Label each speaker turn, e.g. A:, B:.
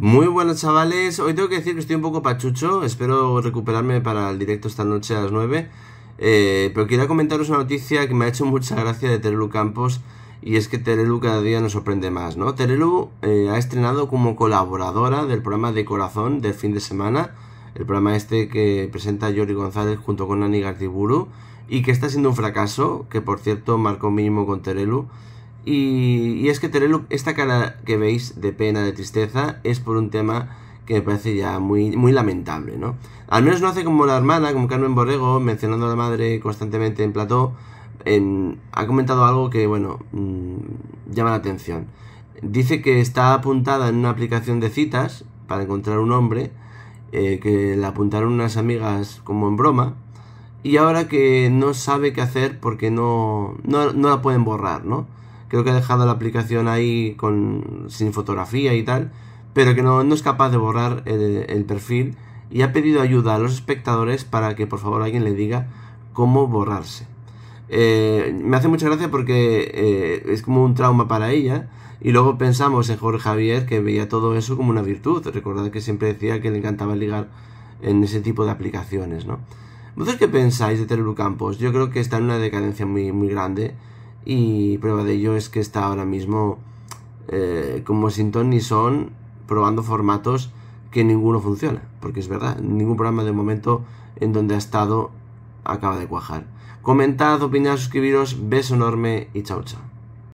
A: Muy buenos chavales, hoy tengo que decir que estoy un poco pachucho, espero recuperarme para el directo esta noche a las 9, eh, pero quería comentaros una noticia que me ha hecho mucha gracia de Terelu Campos y es que Terelu cada día nos sorprende más, ¿no? Terelu eh, ha estrenado como colaboradora del programa de Corazón del fin de semana, el programa este que presenta Yori González junto con Nani Gartiburu y que está siendo un fracaso, que por cierto marcó mínimo con Terelu. Y, es que tener esta cara que veis de pena, de tristeza, es por un tema que me parece ya muy, muy lamentable, ¿no? Al menos no hace como la hermana, como Carmen Borrego, mencionando a la madre constantemente en plató, ha comentado algo que, bueno, mm, llama la atención. Dice que está apuntada en una aplicación de citas para encontrar un hombre, eh, que la apuntaron unas amigas como en broma, y ahora que no sabe qué hacer porque no, no, no la pueden borrar, ¿no? Creo que ha dejado la aplicación ahí con, sin fotografía y tal, pero que no, es capaz de borrar el, perfil y ha pedido ayuda a los espectadores para que por favor alguien le diga cómo borrarse. Eh, me hace mucha gracia porque eh, es como un trauma para ella. Y luego pensamos en Jorge Javier que veía todo eso como una virtud. Recordad que siempre decía que le encantaba ligar en ese tipo de aplicaciones, ¿no? ¿Vosotros qué pensáis de Terelu Campos? Yo creo que está en una decadencia muy, muy grande y prueba de ello es que está ahora mismo eh, como Sintón y Son probando formatos que ninguno funciona, porque es verdad, ningún programa de momento en donde ha estado acaba de cuajar. Comentad, opinad, suscribiros, beso enorme y chao chao.